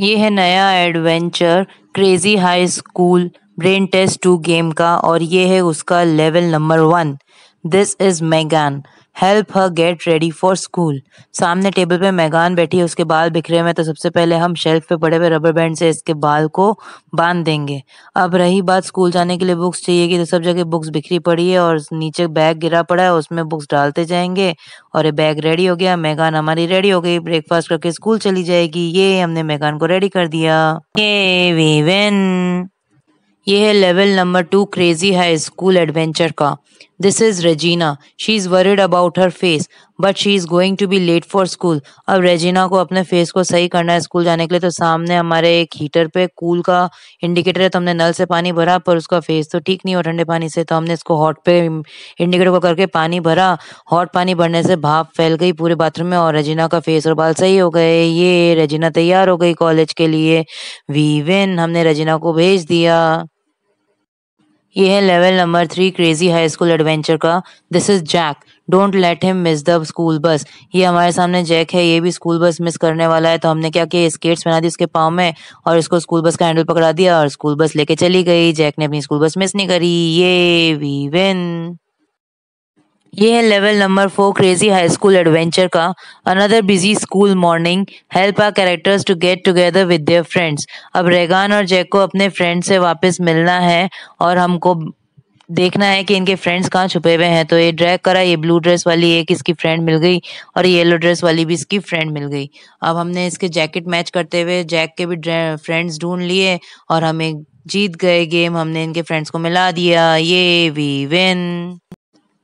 ये है नया adventure crazy high school brain test two game का और ये है उसका level number one this is Megan help her get ready for school सामने टेबल पे मैगान बैठी है उसके बाल बिखरे हुए तो सबसे पहले हम शेल्फ पे पड़े हुए रबर बैंड से इसके बाल को बांध देंगे अब रही बात स्कूल जाने के लिए बुक्स चाहिए कि तो सब जगह बुक्स बिखरी पड़ी है और नीचे बैग गिरा पड़ा है उसमें बुक्स डालते जाएंगे और ये बैग रेडी हो गया मैगान हमारी रेडी हो गई ब्रेकफास्ट करके स्कूल चली जाएगी ये हमने मैगान को रेडी कर दिया ये वी ये है level number two crazy high school adventure का This is Regina. She is worried about her face, but she is going to be late for school. अब रेजिना को अपने फेस को सही करना है स्कूल जाने के लिए तो सामने हमारे एक हीटर पे कूल का इंडिकेटर है तो हमने नल से पानी भरा पर उसका फेस तो ठीक नहीं हो ठंडे पानी से तो हमने इसको हॉट पे इंडिकेटर को करके पानी भरा हॉट पानी भरने से भाप फैल गई पूरे बाथरूम में और रेजिना का फेस और बाल सही हो गए ये रेजिना तैयार हो गई कॉलेज के लिए वी विन हमने रेजिना को भेज दिया ये है level number three crazy high school adventure का this is Jack don't let him miss the school bus ये हमारे सामने जैक है ये भी स्कूल बस मिस करने वाला है तो हमने क्या किया स्केट्स बना दी उसके पाँव में और इसको स्कूल बस का हैंडल पकड़ा दिया और स्कूल बस लेके चली गई जैक ने अपनी स्कूल बस मिस नहीं करी ये वी विन ये है level number four crazy high school adventure का another busy school morning help our characters to get together with their friends अब रेगान और जैक को अपने फ्रेंड से वापस मिलना है और हमको देखना है कि इनके फ्रेंड्स कहाँ छुपे हुए हैं तो ये ड्रैग करा ये ब्लू ड्रेस वाली एक इसकी फ्रेंड मिल गई और येलो ड्रेस वाली भी इसकी फ्रेंड मिल गई अब हमने इसके जैकेट मैच करते हुए जैक के भी फ्रेंड्स ढूंढ लिए और हमें जीत गए गेम हमने इनके फ्रेंड्स को मिला दिया ये वी विन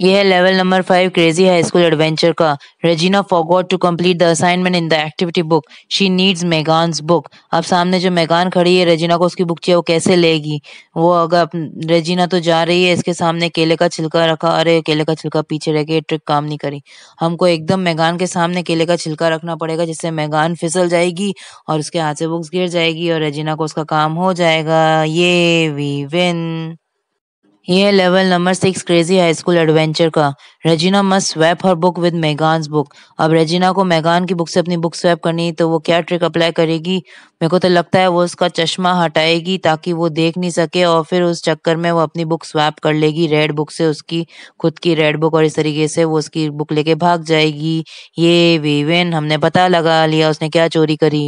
यह है level number five crazy high school adventure का Regina forgot to complete the assignment in the activity book she needs Megan book अब सामने जो मेगान खड़ी है रेजीना को उसकी बुक चाहिए वो कैसे लेगी वो अगर रजीना तो जा रही है इसके सामने केले का छिलका रखा अरे केले का छिलका पीछे रह के ट्रिक काम नहीं करी हमको एकदम मैगान के सामने केले का छिलका रखना पड़ेगा जिससे मैगान फिसल जाएगी और उसके हाथ से बुक्स गिर जाएगी और रजीना को उसका काम हो जाएगा ये वी विन ये है level number six crazy high school adventure का Regina must swap her book with Megan book अब रेजिना को मेगान की बुक से अपनी बुक स्वैप करनी तो वो क्या ट्रिक अप्लाई करेगी मेरे को तो लगता है वो उसका चश्मा हटाएगी ताकि वो देख नहीं सके और फिर उस चक्कर में वो अपनी बुक स्वैप कर लेगी रेड बुक से उसकी खुद की रेड बुक और इस तरीके से वो उसकी बुक लेके भाग जाएगी ये वीवेन हमने पता लगा लिया उसने क्या चोरी करी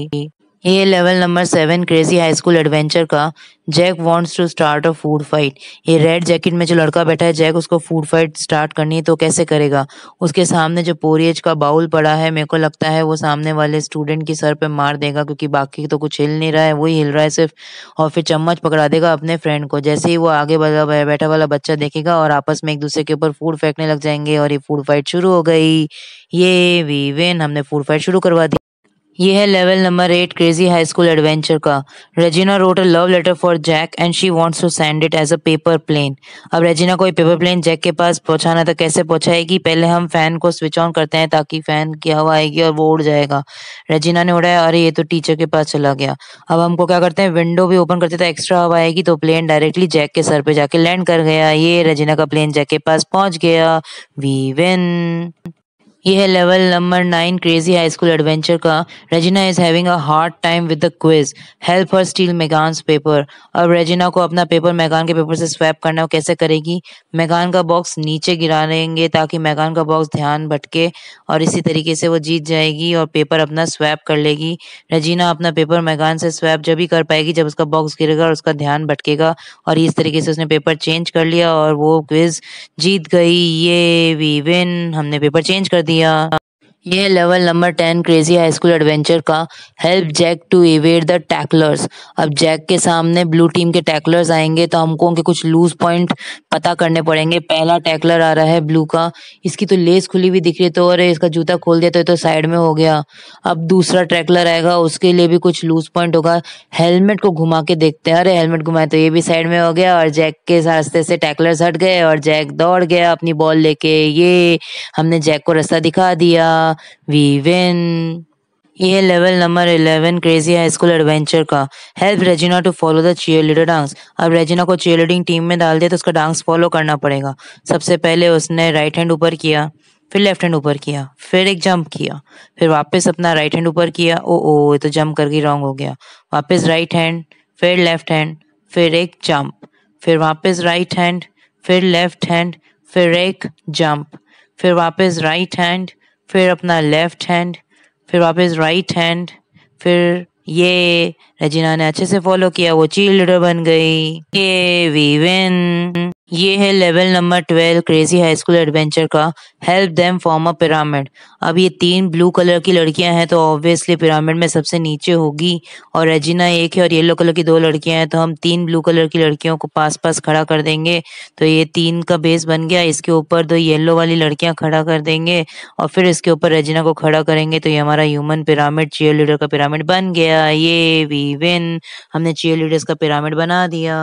ये level number seven crazy high school adventure का Jack wants to start a food fight ये रेड जैकेट में जो लड़का बैठा है जैक उसको फूड फाइट स्टार्ट करनी है तो कैसे करेगा उसके सामने जो पोरियज का बाउल पड़ा है मेरे को लगता है वो सामने वाले स्टूडेंट के सर पे मार देगा क्योंकि बाकी तो कुछ हिल नहीं रहा है वही हिल रहा है सिर्फ और फिर चम्मच पकड़ा देगा अपने फ्रेंड को जैसे ही वो आगे बैठा वाला बच्चा देखेगा और आपस में एक दूसरे के ऊपर फूड फेंकने लग जाएंगे और ये फूड फाइट शुरू हो गई ये वी हमने फूड फाइट शुरू करवा दी ये है level number eight crazy high school adventure का Regina wrote a love letter for Jack and she wants to send it as a paper plane अब रेजिना को ये पेपर प्लेन जैक के पास पहुंचाना था कैसे पहुंचाएगी पहले हम फैन को स्विच ऑन करते हैं ताकि फैन की हवा आएगी और वो उड़ जाएगा रेजिना ने उड़ाया अरे ये तो टीचर के पास चला गया अब हमको क्या करते हैं विंडो भी ओपन करते तो एक्स्ट्रा हवा आएगी तो प्लेन डायरेक्टली जैक के सर पे जाके लैंड कर गया ये रेजिना का प्लेन जैक के पास पहुंच गया वी विन ये है level number nine crazy high school adventure का Regina is having a hard time with the quiz help her steal Megan paper अब रेजिना को अपना पेपर मैगान के पेपर से स्वैप करना है कैसे करेगी मैगान का बॉक्स नीचे गिरा लेंगे ताकि मैगान का बॉक्स ध्यान भटके और इसी तरीके से वो जीत जाएगी और पेपर अपना स्वैप कर लेगी रजीना अपना पेपर मैगान से स्वैप जब ही कर पाएगी जब उसका बॉक्स गिरेगा और उसका ध्यान भटकेगा और इस तरीके से उसने पेपर चेंज कर लिया और वो क्विज जीत गई ये वी विन हमने पेपर चेंज कर दिया Uh. ये level number ten crazy high school adventure का help Jack to evade the tacklers अब जैक के सामने ब्लू टीम के टैकलर्स आएंगे तो हमको उनके कुछ लूज पॉइंट पता करने पड़ेंगे पहला टैकलर आ रहा है ब्लू का इसकी तो लेस खुली हुई दिख रही तो और इसका जूता खोल दिया तो ये तो साइड में हो गया अब दूसरा टैकलर आएगा उसके लिए भी कुछ लूज पॉइंट होगा हेलमेट को घुमा के देखते हैं अरे हेलमेट घुमाए तो ये भी साइड में हो गया और जैक के रास्ते से टैकलर्स हट गए और जैक दौड़ गया अपनी बॉल लेके ये हमने जैक को रास्ता दिखा दिया वी विन ये level number 11 crazy high school adventure का help Regina to follow the cheerleader dance अब रेजिना को चीयर लीडिंग टीम में डाल दिया तो उसका डांस फॉलो करना पड़ेगा सबसे पहले उसने राइट हैंड ऊपर किया फिर लेफ्ट हैंड ऊपर किया फिर एक जंप किया फिर वापस अपना राइट हैंड ऊपर किया ओ ओ ये तो जंप करके रॉन्ग हो गया वापस राइट हैंड फिर लेफ्ट हैंड फिर एक जंप फिर वापस राइट हैंड फिर लेफ्ट हैंड फिर एक जंप फिर वापस राइट हैंड फिर अपना लेफ्ट हैंड फिर वापस राइट हैंड फिर ये रजीना ने अच्छे से फॉलो किया वो चील्डर बन गई ये वी विन ये है level number twelve crazy high school adventure का help them form a pyramid अब ये तीन ब्लू कलर की लड़कियां हैं तो ऑब्वियसली पिरामिड में सबसे नीचे होगी और रेजिना एक है और येलो कलर की दो लड़कियां हैं तो हम तीन ब्लू कलर की लड़कियों को पास पास खड़ा कर देंगे तो ये तीन का बेस बन गया इसके ऊपर दो येलो वाली लड़कियां खड़ा कर देंगे और फिर इसके ऊपर रेजिना को खड़ा करेंगे तो ये हमारा ह्यूमन पिरामिड चेयर लीडर का पिरामिड बन गया ये वी विन हमने चेयर लीडर्स का पिरामिड बना दिया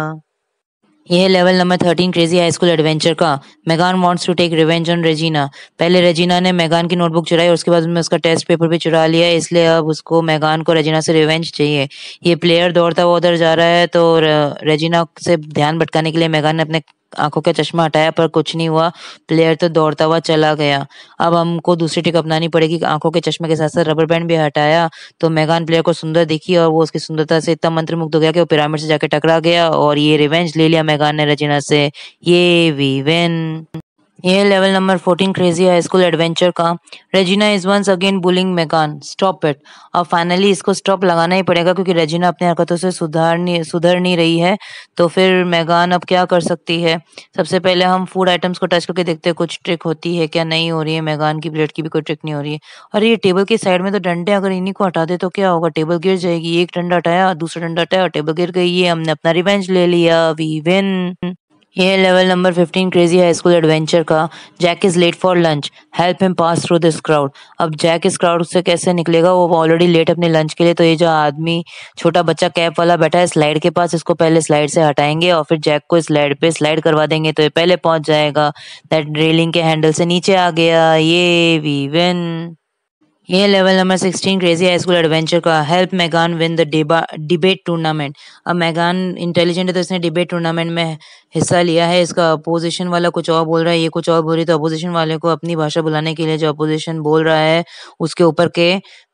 यह level number thirteen crazy high school adventure का Megan wants to take revenge on Regina पहले रेजीना ने मेगान की नोटबुक चुराई और उसके बाद उसमें उसका टेस्ट पेपर भी चुरा लिया इसलिए अब उसको मेगान को रेजीना से रिवेंज चाहिए ये प्लेयर दौड़ता हुआ उधर जा रहा है तो रेजीना से ध्यान भटकाने के लिए मेगान ने अपने आंखों का चश्मा हटाया पर कुछ नहीं हुआ प्लेयर तो दौड़ता हुआ चला गया अब हमको दूसरी टिक अपनानी पड़ेगी आंखों के चश्मे के साथ साथ रबर बैंड भी हटाया तो मैगान प्लेयर को सुंदर दिखी और वो उसकी सुंदरता से इतना मुक्त हो गया कि वो पिरामिड से जाकर टकरा गया और ये रिवेंज ले लिया मैगान ने रजीना से ये वी वेन ये level number fourteen crazy high school adventure का Regina is once again bullying Megan stop it और फाइनली इसको स्टॉप लगाना ही पड़ेगा क्योंकि रेजिना अपनी हरकतों से सुधार नहीं सुधर नहीं रही है तो फिर मेगान अब क्या कर सकती है सबसे पहले हम फूड आइटम्स को टच करके देखते हैं कुछ ट्रिक होती है क्या नहीं हो रही है मेगान की प्लेट की भी कोई ट्रिक नहीं हो रही है और ये टेबल के साइड में तो डंडे अगर इन्हीं को हटा दे तो क्या होगा टेबल गिर जाएगी एक डंडा हटाया दूसरा डंडा हटाया और टेबल गिर गई है हमने अपना रिवेंज ले लिया वी विन ये है level number 15 crazy high school adventure का Jack is late for lunch help him pass through this crowd अब जैक इस क्राउड से कैसे निकलेगा वो ऑलरेडी लेट अपने लंच के लिए तो ये जो आदमी छोटा बच्चा कैप वाला बैठा है स्लाइड के पास इसको पहले स्लाइड से हटाएंगे और फिर जैक को स्लाइड पे स्लाइड करवा देंगे तो ये पहले पहुंच जाएगा दैट रेलिंग के हैंडल से नीचे आ गया ये वी विन ये level number sixteen crazy high school adventure का help Megan win the debate tournament अब मैगान इंटेलिजेंट है तो इसने डिबेट टूर्नामेंट में हिस्सा लिया है इसका अपोजिशन वाला कुछ और बोल रहा है ये कुछ और बोल रही तो अपोजिशन वाले को अपनी भाषा बुलाने के लिए जो अपोजिशन बोल रहा है उसके ऊपर के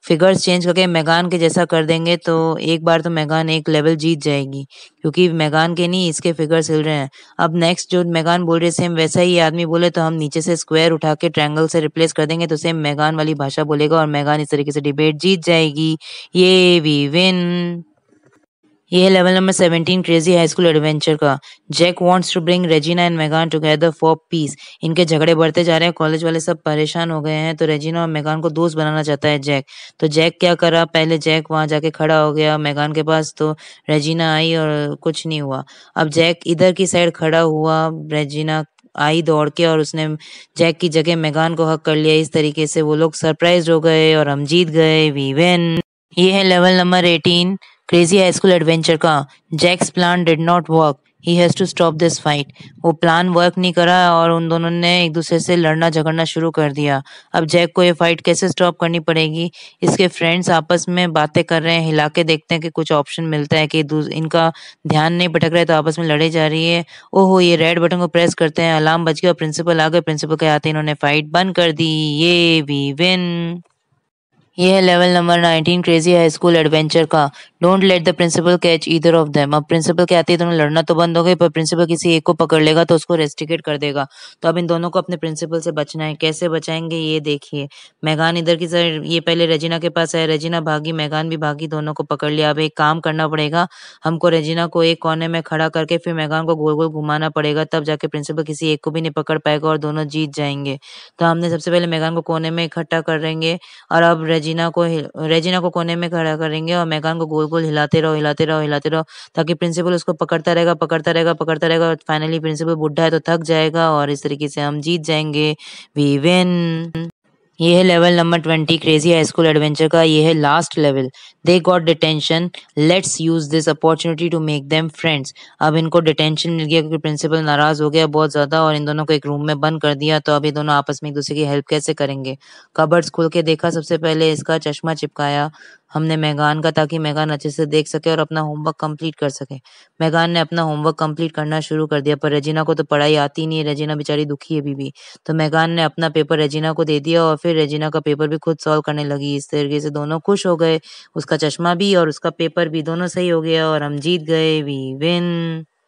फिगर्स चेंज करके मैगान के जैसा कर देंगे तो एक बार तो मैगान एक लेवल जीत जाएगी क्योंकि मैगान के नहीं इसके फिगर्स हिल रहे हैं अब नेक्स्ट जो मैगान बोल रहे सेम वैसा ही आदमी बोले तो हम नीचे से स्क्वायर उठा के ट्रैंगल से रिप्लेस कर देंगे तो सेम मैगान वाली भाषा बोलेगा और मैगान इस तरीके से डिबेट जीत जाएगी ये वी विन ये है level number seventeen crazy high school adventure का Jack wants to bring Regina and Megan together for peace इनके झगड़े बढ़ते जा रहे हैं कॉलेज वाले सब परेशान हो गए हैं तो रेजिना और मेगान को दोस्त बनाना चाहता है जैक तो जैक क्या करा पहले जैक वहां जाके खड़ा हो गया मेगान के पास तो रेजिना आई और कुछ नहीं हुआ अब जैक इधर की साइड खड़ा हुआ रेजिना आई दौड़ के और उसने जैक की जगह मेगान को हक कर लिया इस तरीके से वो लोग सरप्राइज हो गए और हम जीत गए वी वेन ये है level number eighteen crazy high school adventure का Jack's plan did not work he has to stop this fight वो प्लान वर्क नहीं करा और उन दोनों ने एक दूसरे से लड़ना झगड़ना शुरू कर दिया अब जैक को ये फाइट कैसे स्टॉप करनी पड़ेगी इसके फ्रेंड्स आपस में बातें कर रहे हैं हिला के देखते हैं कि कुछ ऑप्शन मिलता है कि इनका ध्यान नहीं भटक रहा है तो आपस में लड़े जा रही है ओहो ये रेड बटन को प्रेस करते हैं अलार्म बच गया प्रिंसिपल आ गए प्रिंसिपल के आते इन्होंने फाइट बंद कर दी ये वी विन ये है level number 19 crazy high school adventure का don't let the principal catch either of them अब प्रिंसिपल क्या आती है दोनों लड़ना तो बंद हो गए पर प्रिंसिपल किसी एक को पकड़ लेगा तो उसको रेस्टिकेट कर देगा तो अब इन दोनों को अपने प्रिंसिपल से बचना है कैसे बचाएंगे ये देखिए मैगान इधर की सर ये पहले रजीना के पास है रजीना भागी मैगान भी भागी दोनों को पकड़ लिया अब एक काम करना पड़ेगा हमको रजीना को एक कोने में खड़ा करके फिर मैगान को गोल गोल घुमाना पड़ेगा तब जाके प्रिंसिपल किसी एक को भी नहीं पकड़ पाएगा और दोनों जीत जाएंगे तो हमने सबसे पहले मैगान को कोने में इकट्ठा करेंगे और अब रजीना को रजीना को कोने में खड़ा करेंगे और मैगान को गोल बिल्कुल हिलाते रहो हिलाते रहो हिलाते रहो ताकि प्रिंसिपल उसको पकड़ता रहेगा पकड़ता रहेगा पकड़ता रहेगा और फाइनली प्रिंसिपल बुढ़ा है तो थक जाएगा और इस तरीके से हम जीत जाएंगे वी विन ये है level number twenty crazy high school adventure का ये है last level they got detention let's use this opportunity to make them friends अब इनको डिटेंशन मिल गया क्योंकि प्रिंसिपल नाराज हो गया बहुत ज्यादा और इन दोनों को एक रूम में बंद कर दिया तो अब ये दोनों आपस में एक दूसरे की हेल्प कैसे करेंगे कबर्ड्स खोल के देखा सबसे पहले इसका चश्मा चिपकाया हमने मैगान का ताकि मैगान अच्छे से देख सके और अपना होमवर्क कंप्लीट कर सके मैगान ने अपना होमवर्क कंप्लीट करना शुरू कर दिया पर रेजिना को तो पढ़ाई आती नहीं है रेजिना बेचारी दुखी है अभी भी तो मैगान ने अपना पेपर रेजिना को दे दिया और फिर रेजिना का पेपर भी खुद सॉल्व करने लगी इस तरीके से दोनों खुश हो गए उसका चश्मा भी और उसका पेपर भी दोनों सही हो गया और हम जीत गए वी विन